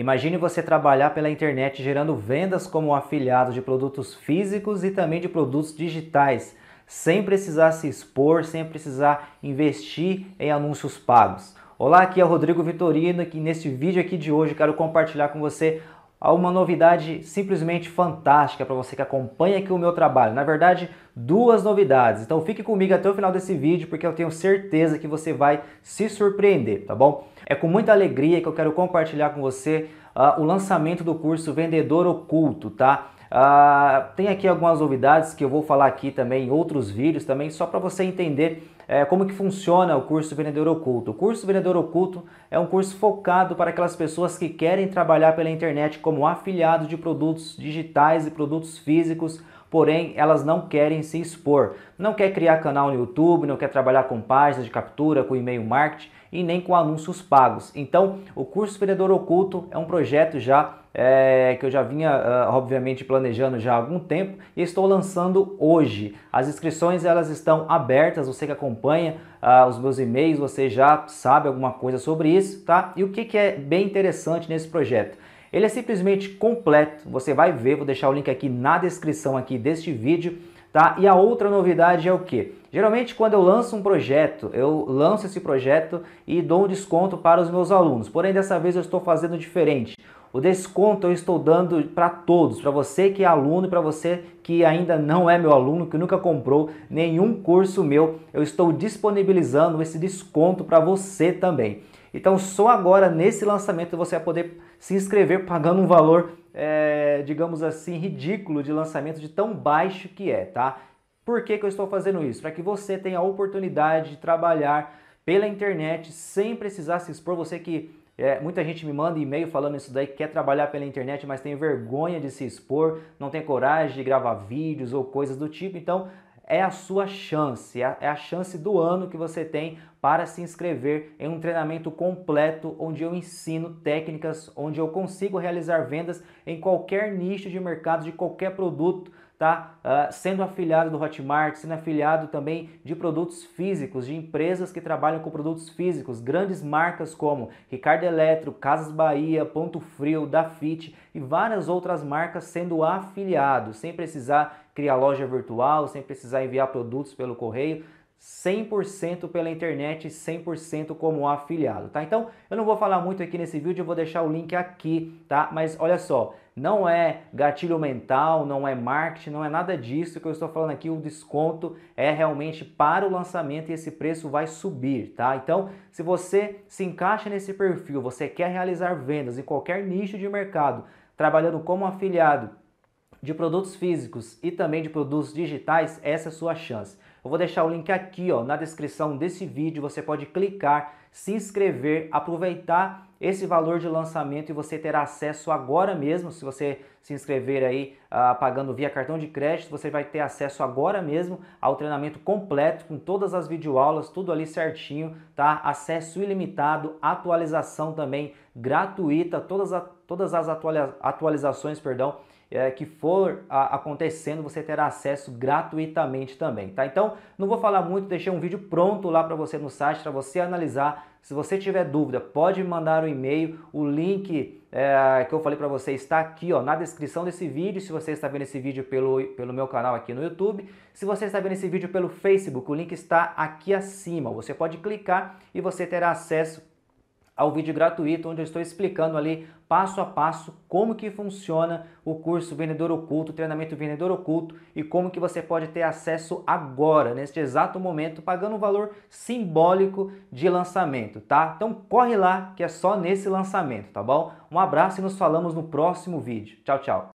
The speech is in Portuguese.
Imagine você trabalhar pela internet gerando vendas como afiliado de produtos físicos e também de produtos digitais, sem precisar se expor, sem precisar investir em anúncios pagos. Olá, aqui é o Rodrigo Vitorino e neste vídeo aqui de hoje quero compartilhar com você a uma novidade simplesmente fantástica para você que acompanha aqui o meu trabalho. Na verdade, duas novidades. Então fique comigo até o final desse vídeo porque eu tenho certeza que você vai se surpreender, tá bom? É com muita alegria que eu quero compartilhar com você uh, o lançamento do curso Vendedor Oculto, tá? Uh, tem aqui algumas novidades que eu vou falar aqui também em outros vídeos também, só para você entender é, como que funciona o curso Vendedor Oculto. O curso Vendedor Oculto é um curso focado para aquelas pessoas que querem trabalhar pela internet como afiliado de produtos digitais e produtos físicos porém elas não querem se expor. Não quer criar canal no YouTube, não quer trabalhar com páginas de captura, com e-mail marketing e nem com anúncios pagos. Então, o curso Vendedor Oculto é um projeto já é, que eu já vinha, ah, obviamente, planejando já há algum tempo e estou lançando hoje. As inscrições elas estão abertas, você que acompanha uh, os meus e-mails, você já sabe alguma coisa sobre isso, tá? E o que, que é bem interessante nesse projeto? Ele é simplesmente completo. Você vai ver, vou deixar o link aqui na descrição aqui deste vídeo, tá? E a outra novidade é o que? Geralmente quando eu lanço um projeto, eu lanço esse projeto e dou um desconto para os meus alunos. Porém, dessa vez eu estou fazendo diferente. O desconto eu estou dando para todos, para você que é aluno e para você que ainda não é meu aluno, que nunca comprou nenhum curso meu, eu estou disponibilizando esse desconto para você também. Então só agora nesse lançamento você vai poder se inscrever pagando um valor, é, digamos assim, ridículo de lançamento de tão baixo que é, tá? Por que, que eu estou fazendo isso? Para que você tenha a oportunidade de trabalhar pela internet sem precisar se expor. Você que é, muita gente me manda e-mail falando isso daí, quer trabalhar pela internet, mas tem vergonha de se expor, não tem coragem de gravar vídeos ou coisas do tipo. Então, é a sua chance, é, é a chance do ano que você tem para se inscrever em um treinamento completo onde eu ensino técnicas, onde eu consigo realizar vendas em qualquer nicho de mercado de qualquer produto tá uh, sendo afiliado do Hotmart, sendo afiliado também de produtos físicos, de empresas que trabalham com produtos físicos, grandes marcas como Ricardo Eletro, Casas Bahia, Ponto Frio, Dafit e várias outras marcas sendo afiliado, sem precisar criar loja virtual, sem precisar enviar produtos pelo correio 100% pela internet, 100% como afiliado, tá? Então, eu não vou falar muito aqui nesse vídeo, eu vou deixar o link aqui, tá? Mas olha só, não é gatilho mental, não é marketing, não é nada disso que eu estou falando aqui, o desconto é realmente para o lançamento e esse preço vai subir, tá? Então, se você se encaixa nesse perfil, você quer realizar vendas em qualquer nicho de mercado, trabalhando como afiliado, de produtos físicos e também de produtos digitais, essa é a sua chance. Eu vou deixar o link aqui ó, na descrição desse vídeo, você pode clicar, se inscrever, aproveitar esse valor de lançamento e você terá acesso agora mesmo, se você se inscrever aí ah, pagando via cartão de crédito, você vai ter acesso agora mesmo ao treinamento completo com todas as videoaulas, tudo ali certinho, tá? Acesso ilimitado, atualização também gratuita, todas, a, todas as atualiza, atualizações, perdão, é, que for a, acontecendo, você terá acesso gratuitamente também, tá? Então, não vou falar muito, deixei um vídeo pronto lá para você no site, para você analisar. Se você tiver dúvida, pode me mandar um e-mail. O link é, que eu falei para você está aqui ó, na descrição desse vídeo. Se você está vendo esse vídeo pelo, pelo meu canal aqui no YouTube, se você está vendo esse vídeo pelo Facebook, o link está aqui acima. Você pode clicar e você terá acesso ao vídeo gratuito onde eu estou explicando ali passo a passo como que funciona o curso Vendedor Oculto, treinamento Vendedor Oculto e como que você pode ter acesso agora, neste exato momento, pagando um valor simbólico de lançamento, tá? Então corre lá que é só nesse lançamento, tá bom? Um abraço e nos falamos no próximo vídeo. Tchau, tchau.